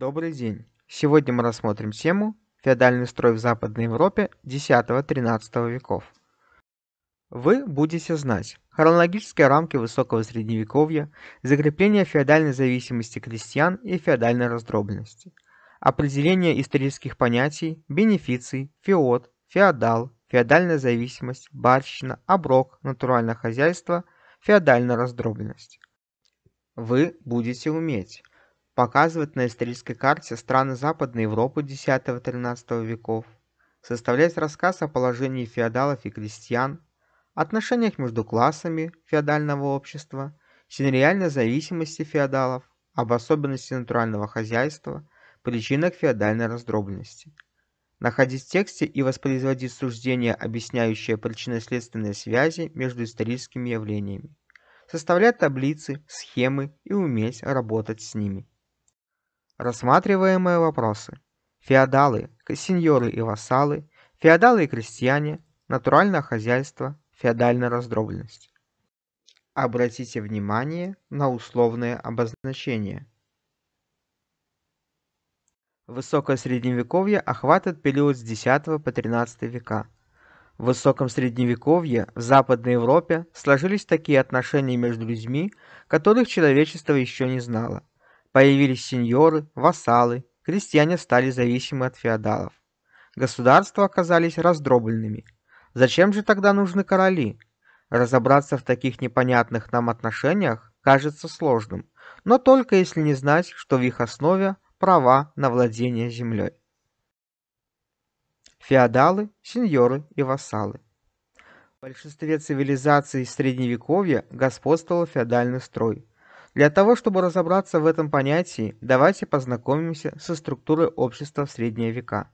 Добрый день! Сегодня мы рассмотрим тему «Феодальный строй в Западной Европе X-XIII веков». Вы будете знать хронологические рамки высокого средневековья, закрепление феодальной зависимости крестьян и феодальной раздробленности, определение исторических понятий, бенефиций, феод, феодал, феодальная зависимость, барщина, оброк, натуральное хозяйство, феодальная раздробленность. Вы будете уметь показывает на исторической карте страны Западной Европы X-XIII веков, составляет рассказ о положении феодалов и крестьян, отношениях между классами феодального общества, синреальной зависимости феодалов, об особенности натурального хозяйства, причинах феодальной раздробленности. Находить в тексте и воспроизводить суждения, объясняющие причинно-следственные связи между историческими явлениями. Составлять таблицы, схемы и уметь работать с ними. Рассматриваемые вопросы. Феодалы, сеньоры и вассалы, феодалы и крестьяне, натуральное хозяйство, феодальная раздробленность. Обратите внимание на условные обозначения. Высокое Средневековье охватывает период с X по XIII века. В Высоком Средневековье в Западной Европе сложились такие отношения между людьми, которых человечество еще не знало. Появились сеньоры, вассалы, крестьяне стали зависимы от феодалов. Государства оказались раздробленными. Зачем же тогда нужны короли? Разобраться в таких непонятных нам отношениях кажется сложным, но только если не знать, что в их основе права на владение землей. Феодалы, сеньоры и вассалы. В большинстве цивилизаций Средневековья господствовал феодальный строй. Для того чтобы разобраться в этом понятии, давайте познакомимся со структурой общества в средние века.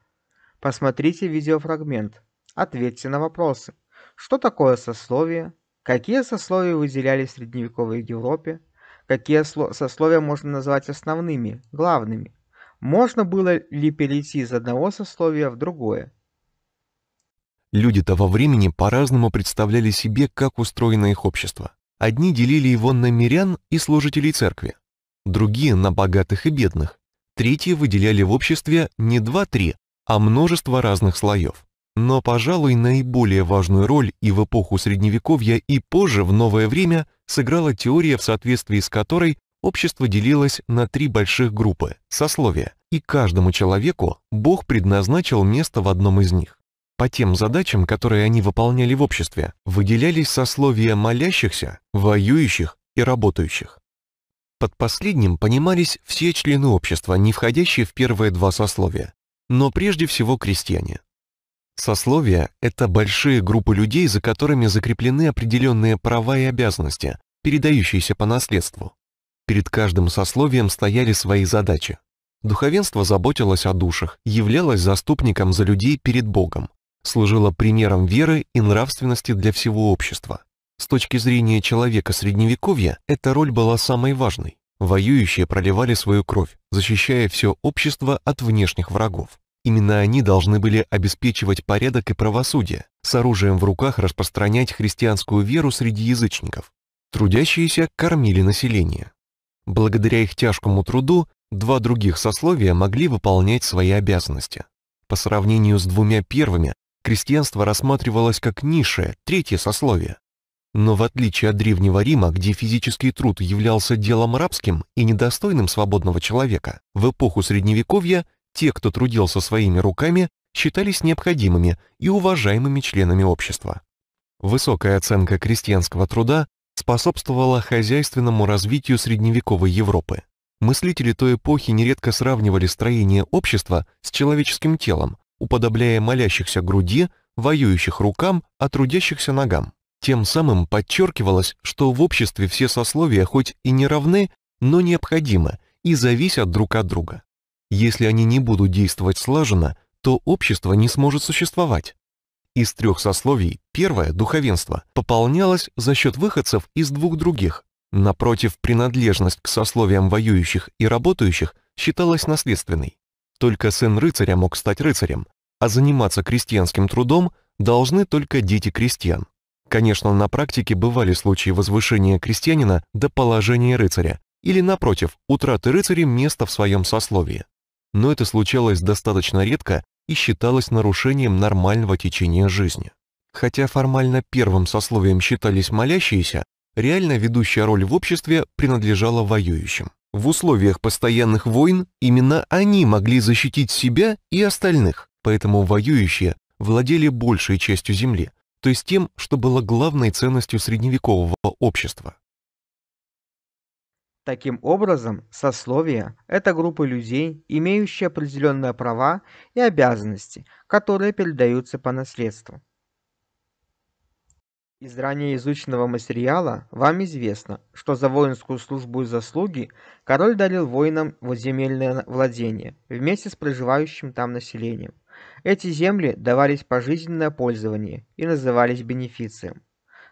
Посмотрите видеофрагмент. Ответьте на вопросы. Что такое сословие? Какие сословия выделялись в средневековой Европе? Какие сословия можно назвать основными, главными? Можно было ли перейти из одного сословия в другое? Люди того времени по-разному представляли себе, как устроено их общество. Одни делили его на мирян и служителей церкви, другие на богатых и бедных, третьи выделяли в обществе не два-три, а множество разных слоев. Но, пожалуй, наиболее важную роль и в эпоху Средневековья, и позже, в новое время, сыграла теория, в соответствии с которой общество делилось на три больших группы – сословия, и каждому человеку Бог предназначил место в одном из них. По тем задачам, которые они выполняли в обществе, выделялись сословия молящихся, воюющих и работающих. Под последним понимались все члены общества, не входящие в первые два сословия, но прежде всего крестьяне. Сословия – это большие группы людей, за которыми закреплены определенные права и обязанности, передающиеся по наследству. Перед каждым сословием стояли свои задачи. Духовенство заботилось о душах, являлось заступником за людей перед Богом, служила примером веры и нравственности для всего общества. С точки зрения человека Средневековья эта роль была самой важной. Воюющие проливали свою кровь, защищая все общество от внешних врагов. Именно они должны были обеспечивать порядок и правосудие, с оружием в руках распространять христианскую веру среди язычников. Трудящиеся кормили население. Благодаря их тяжкому труду два других сословия могли выполнять свои обязанности. По сравнению с двумя первыми, крестьянство рассматривалось как низшее, третье сословие. Но в отличие от Древнего Рима, где физический труд являлся делом рабским и недостойным свободного человека, в эпоху Средневековья те, кто трудился своими руками, считались необходимыми и уважаемыми членами общества. Высокая оценка крестьянского труда способствовала хозяйственному развитию средневековой Европы. Мыслители той эпохи нередко сравнивали строение общества с человеческим телом, уподобляя молящихся груди, воюющих рукам, а трудящихся ногам. Тем самым подчеркивалось, что в обществе все сословия хоть и не равны, но необходимы и зависят друг от друга. Если они не будут действовать слаженно, то общество не сможет существовать. Из трех сословий первое, духовенство, пополнялось за счет выходцев из двух других. Напротив, принадлежность к сословиям воюющих и работающих считалась наследственной. Только сын рыцаря мог стать рыцарем, а заниматься крестьянским трудом должны только дети крестьян. Конечно, на практике бывали случаи возвышения крестьянина до положения рыцаря или, напротив, утраты рыцаря места в своем сословии. Но это случалось достаточно редко и считалось нарушением нормального течения жизни. Хотя формально первым сословием считались молящиеся, реально ведущая роль в обществе принадлежала воюющим. В условиях постоянных войн именно они могли защитить себя и остальных, поэтому воюющие владели большей частью земли, то есть тем, что было главной ценностью средневекового общества. Таким образом, сословия – это группа людей, имеющие определенные права и обязанности, которые передаются по наследству. Из ранее изученного материала вам известно, что за воинскую службу и заслуги король дарил воинам земельное владение вместе с проживающим там населением. Эти земли давались пожизненное пользование и назывались бенефицием.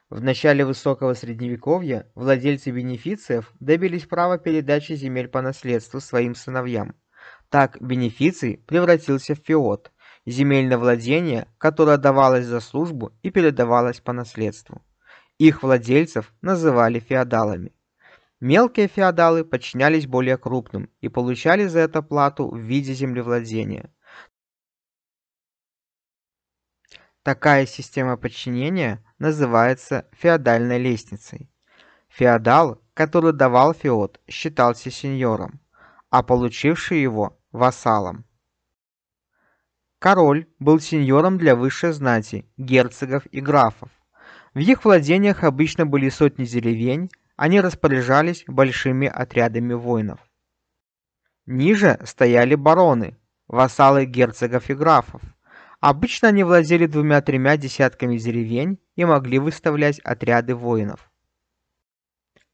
В начале высокого средневековья владельцы бенефициев добились права передачи земель по наследству своим сыновьям. Так бенефиций превратился в феод, земельное владение, которое давалось за службу и передавалось по наследству. Их владельцев называли феодалами. Мелкие феодалы подчинялись более крупным и получали за это плату в виде землевладения. Такая система подчинения называется феодальной лестницей. Феодал, который давал феод, считался сеньором, а получивший его – вассалом. Король был сеньором для высшей знати, герцогов и графов. В их владениях обычно были сотни деревень, они распоряжались большими отрядами воинов. Ниже стояли бароны, вассалы герцогов и графов. Обычно они владели двумя-тремя десятками деревень и могли выставлять отряды воинов.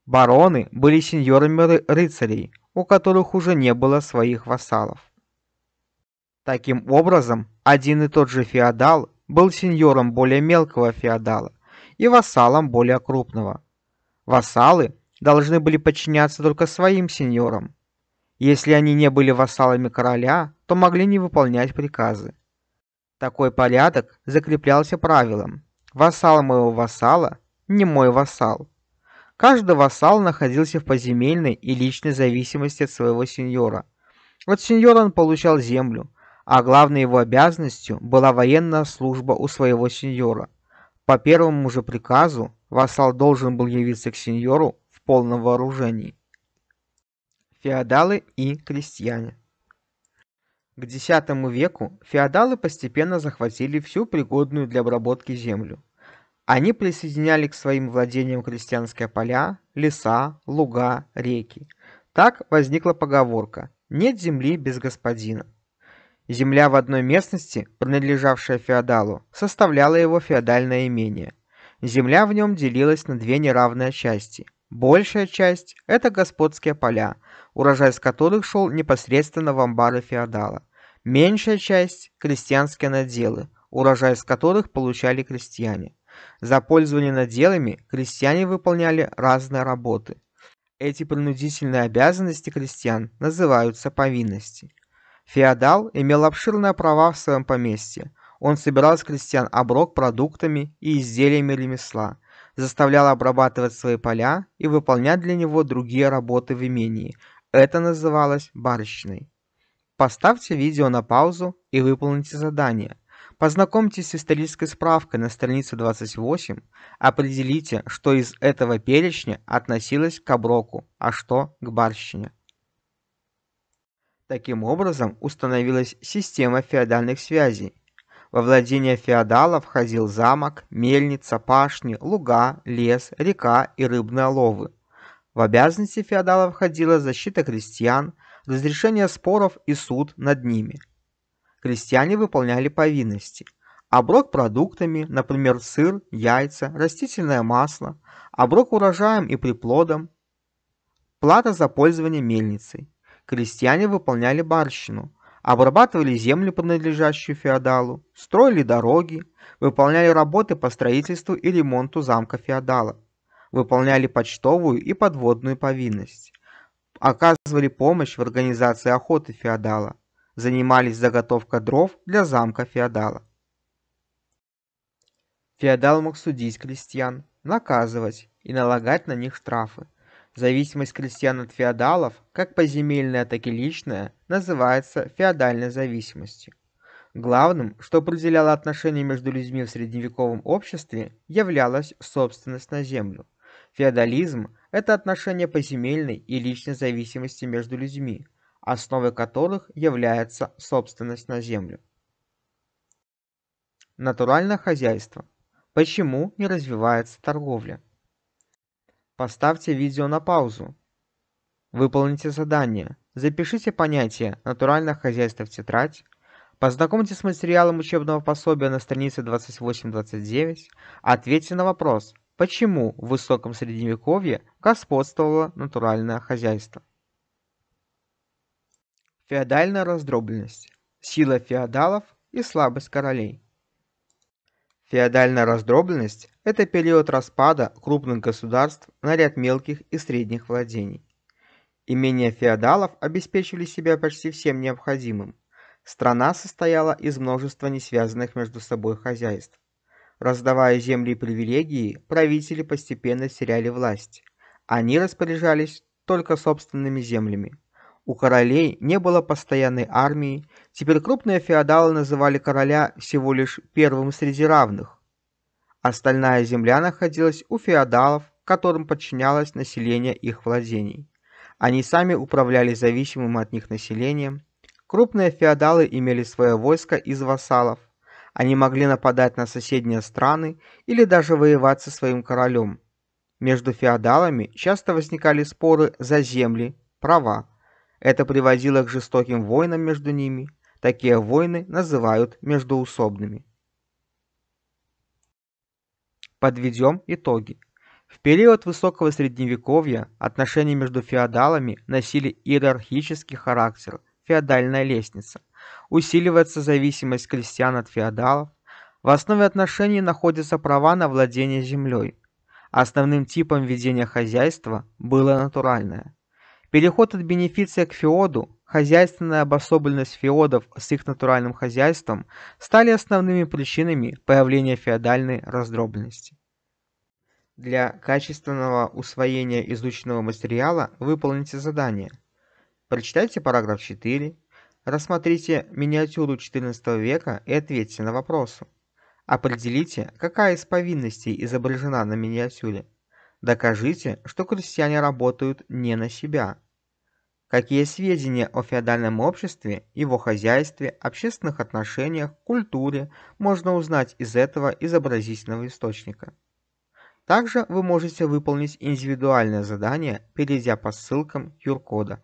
Бароны были сеньорами ры рыцарей, у которых уже не было своих вассалов. Таким образом, один и тот же феодал был сеньором более мелкого феодала и вассалом более крупного. Вассалы должны были подчиняться только своим сеньорам. Если они не были вассалами короля, то могли не выполнять приказы. Такой порядок закреплялся правилом «вассал моего вассала, не мой вассал». Каждый вассал находился в поземельной и личной зависимости от своего сеньора. От сеньора он получал землю – а главной его обязанностью была военная служба у своего сеньора. По первому же приказу вассал должен был явиться к сеньору в полном вооружении. Феодалы и крестьяне К X веку феодалы постепенно захватили всю пригодную для обработки землю. Они присоединяли к своим владениям крестьянские поля, леса, луга, реки. Так возникла поговорка «нет земли без господина». Земля в одной местности, принадлежавшая феодалу, составляла его феодальное имение. Земля в нем делилась на две неравные части. Большая часть – это господские поля, урожай с которых шел непосредственно в амбары феодала. Меньшая часть – крестьянские наделы, урожай с которых получали крестьяне. За пользование наделами крестьяне выполняли разные работы. Эти принудительные обязанности крестьян называются повинностями. Феодал имел обширные права в своем поместье. Он собирал с крестьян оброк продуктами и изделиями ремесла, заставлял обрабатывать свои поля и выполнять для него другие работы в имении. Это называлось барщиной. Поставьте видео на паузу и выполните задание. Познакомьтесь с исторической справкой на странице 28, определите, что из этого перечня относилось к оброку, а что к барщине. Таким образом установилась система феодальных связей. Во владение феодала входил замок, мельница, пашни, луга, лес, река и рыбные ловы. В обязанности феодала входила защита крестьян, разрешение споров и суд над ними. Крестьяне выполняли повинности. Оброк продуктами, например, сыр, яйца, растительное масло, оброк урожаем и приплодом, плата за пользование мельницей крестьяне выполняли барщину, обрабатывали землю, принадлежащую феодалу, строили дороги, выполняли работы по строительству и ремонту замка феодала, выполняли почтовую и подводную повинность, оказывали помощь в организации охоты феодала, занимались заготовкой дров для замка феодала. Феодал мог судить крестьян, наказывать и налагать на них штрафы, Зависимость крестьян от феодалов, как поземельная, так и личная, называется феодальной зависимостью. Главным, что определяло отношения между людьми в средневековом обществе, являлась собственность на землю. Феодализм – это отношение поземельной и личной зависимости между людьми, основой которых является собственность на землю. Натуральное хозяйство. Почему не развивается торговля? Поставьте видео на паузу. Выполните задание. Запишите понятие «натуральное хозяйство» в тетрадь. Познакомьтесь с материалом учебного пособия на странице 28-29. Ответьте на вопрос «Почему в высоком средневековье господствовало натуральное хозяйство?» Феодальная раздробленность. Сила феодалов и слабость королей. Феодальная раздробленность – это период распада крупных государств на ряд мелких и средних владений. Имения феодалов обеспечивали себя почти всем необходимым. Страна состояла из множества несвязанных между собой хозяйств. Раздавая земли и привилегии, правители постепенно теряли власть. Они распоряжались только собственными землями. У королей не было постоянной армии, теперь крупные феодалы называли короля всего лишь первым среди равных. Остальная земля находилась у феодалов, которым подчинялось население их владений. Они сами управляли зависимым от них населением. Крупные феодалы имели свое войско из вассалов. Они могли нападать на соседние страны или даже воевать со своим королем. Между феодалами часто возникали споры за земли, права, это приводило к жестоким войнам между ними. Такие войны называют междуусобными. Подведем итоги. В период высокого средневековья отношения между феодалами носили иерархический характер, феодальная лестница. Усиливается зависимость крестьян от феодалов. В основе отношений находятся права на владение землей. Основным типом ведения хозяйства было натуральное – Переход от бенефиция к феоду, хозяйственная обособленность феодов с их натуральным хозяйством стали основными причинами появления феодальной раздробленности. Для качественного усвоения изученного материала выполните задание. Прочитайте параграф 4, рассмотрите миниатюру XIV века и ответьте на вопросы. Определите, какая из повинностей изображена на миниатюре. Докажите, что крестьяне работают не на себя. Какие сведения о феодальном обществе, его хозяйстве, общественных отношениях, культуре можно узнать из этого изобразительного источника? Также вы можете выполнить индивидуальное задание, перейдя по ссылкам QR-кода.